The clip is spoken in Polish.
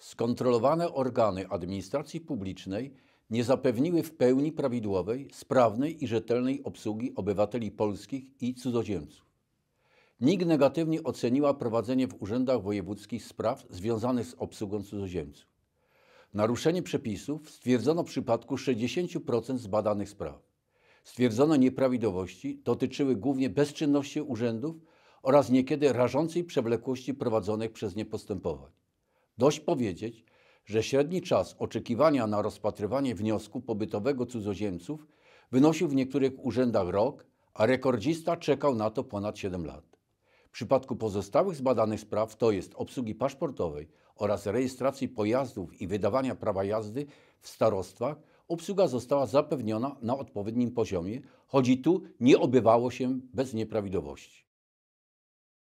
Skontrolowane organy administracji publicznej nie zapewniły w pełni prawidłowej, sprawnej i rzetelnej obsługi obywateli polskich i cudzoziemców. NIK negatywnie oceniła prowadzenie w urzędach wojewódzkich spraw związanych z obsługą cudzoziemców. Naruszenie przepisów stwierdzono w przypadku 60% zbadanych spraw. Stwierdzono nieprawidłowości dotyczyły głównie bezczynności urzędów oraz niekiedy rażącej przewlekłości prowadzonych przez nie postępowań. Dość powiedzieć, że średni czas oczekiwania na rozpatrywanie wniosku pobytowego cudzoziemców wynosił w niektórych urzędach rok, a rekordzista czekał na to ponad 7 lat. W przypadku pozostałych zbadanych spraw, to jest obsługi paszportowej oraz rejestracji pojazdów i wydawania prawa jazdy w starostwach, obsługa została zapewniona na odpowiednim poziomie, choć i tu nie obywało się bez nieprawidłowości.